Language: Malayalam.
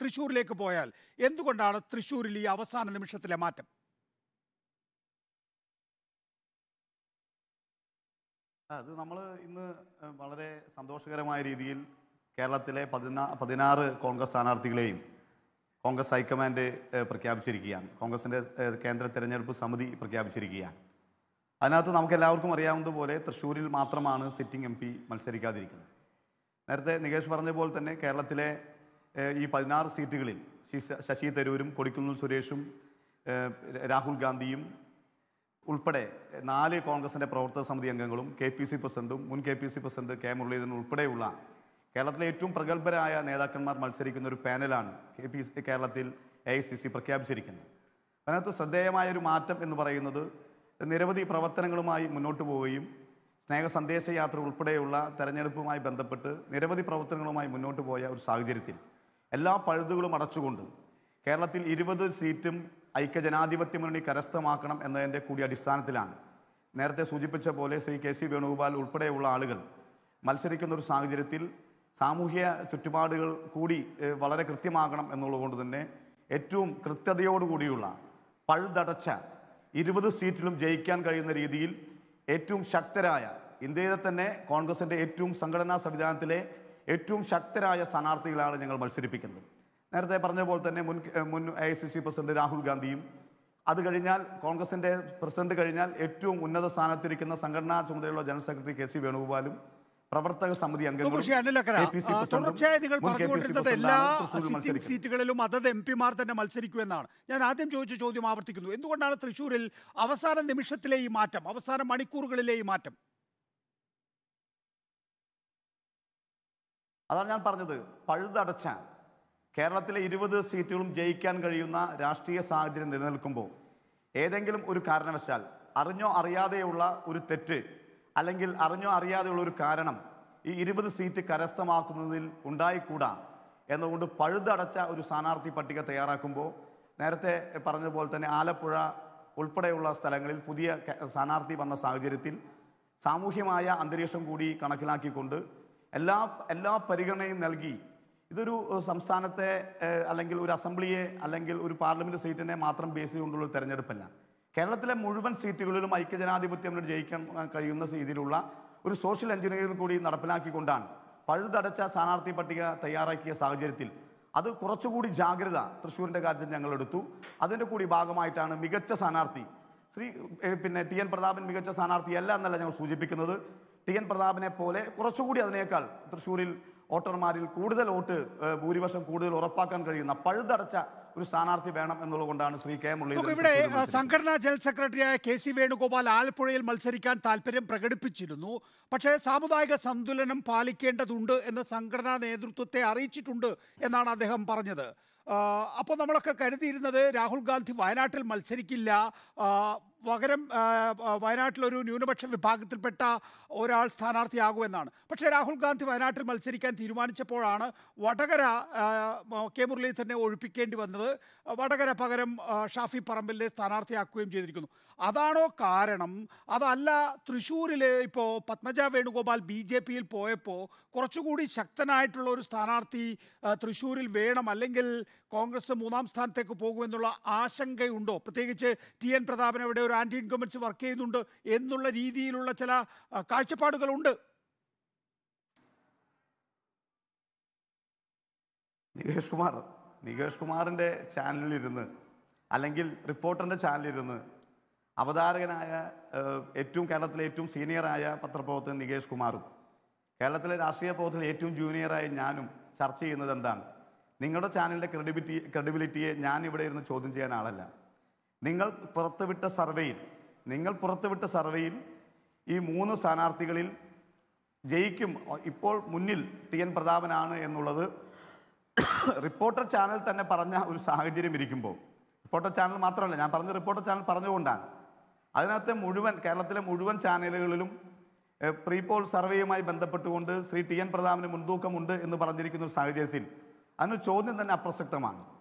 തൃശ്ശൂരിലേക്ക് പോയാൽ എന്തുകൊണ്ടാണ് തൃശ്ശൂരിൽ ഈ അവസാന നിമിഷത്തിലെ മാറ്റം അത് നമ്മൾ ഇന്ന് വളരെ സന്തോഷകരമായ രീതിയിൽ കേരളത്തിലെ പതിനാ പതിനാറ് കോൺഗ്രസ് സ്ഥാനാർത്ഥികളെയും കോൺഗ്രസ് ഹൈക്കമാൻഡ് പ്രഖ്യാപിച്ചിരിക്കുകയാണ് കോൺഗ്രസിൻ്റെ കേന്ദ്ര തിരഞ്ഞെടുപ്പ് സമിതി പ്രഖ്യാപിച്ചിരിക്കുകയാണ് അതിനകത്ത് നമുക്ക് എല്ലാവർക്കും അറിയാവുന്നതുപോലെ തൃശ്ശൂരിൽ മാത്രമാണ് സിറ്റിംഗ് എം പി മത്സരിക്കാതിരിക്കുന്നത് നേരത്തെ നികേഷ് പറഞ്ഞ പോലെ തന്നെ കേരളത്തിലെ ഈ പതിനാറ് സീറ്റുകളിൽ ശശി തരൂരും കൊടിക്കുന്നിൽ സുരേഷും രാഹുൽ ഗാന്ധിയും ഉൾപ്പെടെ നാല് കോൺഗ്രസിൻ്റെ പ്രവർത്തക സമിതി അംഗങ്ങളും കെ പി സി പ്രസിഡന്റും മുൻ K P C president K Muraleedharan ഉൾപ്പെടെയുള്ള കേരളത്തിലെ ഏറ്റവും പ്രഗത്ഭരായ നേതാക്കന്മാർ മത്സരിക്കുന്ന ഒരു പാനലാണ് കെ പി കേരളത്തിൽ എ ഐ സി സി പ്രഖ്യാപിച്ചിരിക്കുന്നത് അതിനകത്ത് ശ്രദ്ധേയമായ ഒരു മാറ്റം എന്ന് പറയുന്നത് നിരവധി പ്രവർത്തനങ്ങളുമായി മുന്നോട്ട് പോവുകയും സ്നേഹ സന്ദേശയാത്ര ഉൾപ്പെടെയുള്ള തെരഞ്ഞെടുപ്പുമായി ബന്ധപ്പെട്ട് നിരവധി പ്രവർത്തനങ്ങളുമായി മുന്നോട്ട് പോയ ഒരു സാഹചര്യത്തിൽ എല്ലാ പഴുതുകളും അടച്ചുകൊണ്ട് കേരളത്തിൽ ഇരുപത് സീറ്റും ഐക്യജനാധിപത്യ മുന്നണി കരസ്ഥമാക്കണം എന്നതിൻ്റെ കൂടി അടിസ്ഥാനത്തിലാണ് നേരത്തെ സൂചിപ്പിച്ച പോലെ ശ്രീ കെ സി വേണുഗോപാൽ ഉൾപ്പെടെയുള്ള ആളുകൾ മത്സരിക്കുന്ന ഒരു സാഹചര്യത്തിൽ സാമൂഹ്യ ചുറ്റുപാടുകൾ കൂടി വളരെ കൃത്യമാകണം എന്നുള്ളതുകൊണ്ട് തന്നെ ഏറ്റവും കൃത്യതയോടുകൂടിയുള്ള പഴുതടച്ച ഇരുപത് സീറ്റിലും ജയിക്കാൻ കഴിയുന്ന രീതിയിൽ ഏറ്റവും ശക്തരായ ഇന്ത്യയിലെ തന്നെ കോൺഗ്രസിൻ്റെ ഏറ്റവും സംഘടനാ സംവിധാനത്തിലെ ഏറ്റവും ശക്തരായ സ്ഥാനാർത്ഥികളാണ് ഞങ്ങൾ മത്സരിപ്പിക്കുന്നത് നേരത്തെ പറഞ്ഞ പോലെ തന്നെ മുൻ മുൻ I C C president Rahul ഗാന്ധിയും അത് കഴിഞ്ഞാൽ കോൺഗ്രസിൻ്റെ പ്രസിഡന്റ് കഴിഞ്ഞാൽ ഏറ്റവും ഉന്നത സ്ഥാനത്തിരിക്കുന്ന സംഘടനാ ചുമതലയുള്ള ജനറൽ സെക്രട്ടറി കെ സി വേണുഗോപാലും പ്രവർത്തക സമിതി എല്ലാ സീറ്റുകളിലും അതത് എം പിമാർ തന്നെ മത്സരിക്കുമെന്നാണ് ഞാൻ ആദ്യം ചോദിച്ച ചോദ്യം ആവർത്തിക്കുന്നു എന്തുകൊണ്ടാണ് തൃശ്ശൂരിൽ അവസാന നിമിഷത്തിലെ ഈ മാറ്റം അവസാന മണിക്കൂറുകളിലെ ഈ മാറ്റം അതാണ് ഞാൻ പറഞ്ഞത് പഴുതടച്ച കേരളത്തിലെ ഇരുപത് സീറ്റുകളും ജയിക്കാൻ കഴിയുന്ന രാഷ്ട്രീയ സാഹചര്യം നിലനിൽക്കുമ്പോൾ ഏതെങ്കിലും ഒരു കാരണവശാൽ അറിഞ്ഞോ അറിയാതെയുള്ള ഒരു തെറ്റ് അല്ലെങ്കിൽ അറിഞ്ഞോ അറിയാതെയുള്ള ഒരു കാരണം ഈ ഇരുപത് സീറ്റ് കരസ്ഥമാക്കുന്നതിൽ ഉണ്ടായിക്കൂടാ എന്നുകൊണ്ട് പഴുതടച്ച ഒരു സ്ഥാനാർത്ഥി പട്ടിക തയ്യാറാക്കുമ്പോൾ നേരത്തെ പറഞ്ഞതുപോലെ തന്നെ ആലപ്പുഴ ഉൾപ്പെടെയുള്ള സ്ഥലങ്ങളിൽ പുതിയ സ്ഥാനാർത്ഥി വന്ന സാഹചര്യത്തിൽ സാമൂഹ്യമായ അന്തരീക്ഷം കൂടി കണക്കിലാക്കിക്കൊണ്ട് എല്ലാ എല്ലാ പരിഗണനയും നൽകി ഇതൊരു സംസ്ഥാനത്തെ അല്ലെങ്കിൽ ഒരു അസംബ്ലിയെ അല്ലെങ്കിൽ ഒരു പാർലമെൻറ്റ് സീറ്റിനെ മാത്രം ബേസ് ചെയ്തുകൊണ്ടുള്ള തെരഞ്ഞെടുപ്പല്ല കേരളത്തിലെ മുഴുവൻ സീറ്റുകളിലും ഐക്യജനാധിപത്യം ജയിക്കാൻ കഴിയുന്ന രീതിയിലുള്ള ഒരു സോഷ്യൽ എഞ്ചിനീയറിംഗ് കൂടി നടപ്പിലാക്കിക്കൊണ്ടാണ് പഴുതടച്ച സ്ഥാനാർത്ഥി പട്ടിക തയ്യാറാക്കിയ സാഹചര്യത്തിൽ അത് കുറച്ചുകൂടി ജാഗ്രത തൃശ്ശൂരിൻ്റെ കാര്യത്തിൽ ഞങ്ങൾ എടുത്തു അതിൻ്റെ കൂടി ഭാഗമായിട്ടാണ് മികച്ച സ്ഥാനാർത്ഥി ശ്രീ പിന്നെ ടി എൻ പ്രതാപൻ മികച്ച സ്ഥാനാർത്ഥിയല്ല എന്നല്ല ഞങ്ങൾ സൂചിപ്പിക്കുന്നത് ടി എൻ പ്രതാപനെ പോലെ കുറച്ചുകൂടി അതിനേക്കാൾ തൃശ്ശൂരിൽ വോട്ടർമാരിൽ കൂടുതൽ വോട്ട് ഭൂരിപക്ഷം കൂടുതൽ ഉറപ്പാക്കാൻ കഴിയുന്ന പഴുതടച്ച ഒരു സ്ഥാനാർത്ഥി വേണം എന്നുള്ളതുകൊണ്ടാണ് ശ്രീ കെ മുള്ളി ഇവിടെ സംഘടനാ ജനറൽ സെക്രട്ടറിയായ കെ സി വേണുഗോപാൽ ആലപ്പുഴയിൽ മത്സരിക്കാൻ താല്പര്യം പ്രകടിപ്പിച്ചിരുന്നു പക്ഷേ സാമുദായിക സന്തുലനം പാലിക്കേണ്ടതുണ്ട് എന്ന് സംഘടനാ നേതൃത്വത്തെ അറിയിച്ചിട്ടുണ്ട് എന്നാണ് അദ്ദേഹം പറഞ്ഞത് അപ്പോൾ നമ്മളൊക്കെ കരുതിയിരുന്നത് രാഹുൽ ഗാന്ധി വയനാട്ടിൽ മത്സരിക്കില്ല പകരം വയനാട്ടിലൊരു ന്യൂനപക്ഷ വിഭാഗത്തിൽപ്പെട്ട ഒരാൾ സ്ഥാനാർത്ഥിയാകുമെന്നാണ് പക്ഷേ രാഹുൽ ഗാന്ധി വയനാട്ടിൽ മത്സരിക്കാൻ തീരുമാനിച്ചപ്പോഴാണ് വടകര കെ മുരളീധരനെ ഒഴിപ്പിക്കേണ്ടി വന്നത് വടകര പകരം ഷാഫി പറമ്പലിനെ സ്ഥാനാർത്ഥിയാക്കുകയും ചെയ്തിരിക്കുന്നു അതാണോ കാരണം അതല്ല തൃശ്ശൂരിൽ ഇപ്പോൾ പത്മജ വേണുഗോപാൽ ബി ജെ പിയിൽ പോയപ്പോൾ കുറച്ചുകൂടി ശക്തനായിട്ടുള്ള ഒരു സ്ഥാനാർത്ഥി തൃശ്ശൂരിൽ വേണം അല്ലെങ്കിൽ കോൺഗ്രസ് മൂന്നാം സ്ഥാനത്തേക്ക് പോകുമെന്നുള്ള ആശങ്കയുണ്ടോ പ്രത്യേകിച്ച് ടി എൻ പ്രതാപൻ അവിടെ ഒരു ആന്റി ഇൻകമൻസ് വർക്ക് ചെയ്യുന്നുണ്ട് എന്നുള്ള രീതിയിലുള്ള ചില കാഴ്ചപ്പാടുകളുണ്ട് നികേഷ് കുമാർ നികേഷ് കുമാറിൻ്റെ ചാനലിലിരുന്ന് അല്ലെങ്കിൽ റിപ്പോർട്ടറിൻ്റെ ചാനലിരുന്ന് അവതാരകനായ ഏറ്റവും കേരളത്തിലെ ഏറ്റവും സീനിയറായ പത്രപ്രവർത്തകൻ നികേഷ് കുമാറും കേരളത്തിലെ രാഷ്ട്രീയ പ്രവർത്തനത്തിൽ ഏറ്റവും ജൂനിയറായ ഞാനും ചർച്ച ചെയ്യുന്നത് എന്താണ് നിങ്ങളുടെ ചാനലിൻ്റെ ക്രെഡിബിലിറ്റി ക്രെഡിബിലിറ്റിയെ ഞാൻ ഇവിടെ ഇരുന്ന് ചോദ്യം ചെയ്യാൻ ആളല്ല നിങ്ങൾ പുറത്തുവിട്ട സർവേയിൽ നിങ്ങൾ പുറത്തുവിട്ട സർവേയിൽ ഈ മൂന്ന് സ്ഥാനാർത്ഥികളിൽ ജയിക്കും ഇപ്പോൾ മുന്നിൽ ടി എൻ പ്രതാപനാണ് എന്നുള്ളത് റിപ്പോർട്ടർ ചാനൽ തന്നെ പറഞ്ഞ ഒരു സാഹചര്യം ഇരിക്കുമ്പോൾ റിപ്പോർട്ടർ ചാനൽ മാത്രമല്ല ഞാൻ പറഞ്ഞ റിപ്പോർട്ടർ ചാനൽ പറഞ്ഞുകൊണ്ടാണ് അതിനകത്തെ മുഴുവൻ കേരളത്തിലെ മുഴുവൻ ചാനലുകളിലും പ്രീപോൾ സർവേയുമായി ബന്ധപ്പെട്ടുകൊണ്ട് ശ്രീ ടി എൻ പ്രതാപിന് മുൻതൂക്കമുണ്ട് എന്ന് പറഞ്ഞിരിക്കുന്ന ഒരു സാഹചര്യത്തിൽ അതിന് ചോദ്യം തന്നെ അപ്രസക്തമാണ്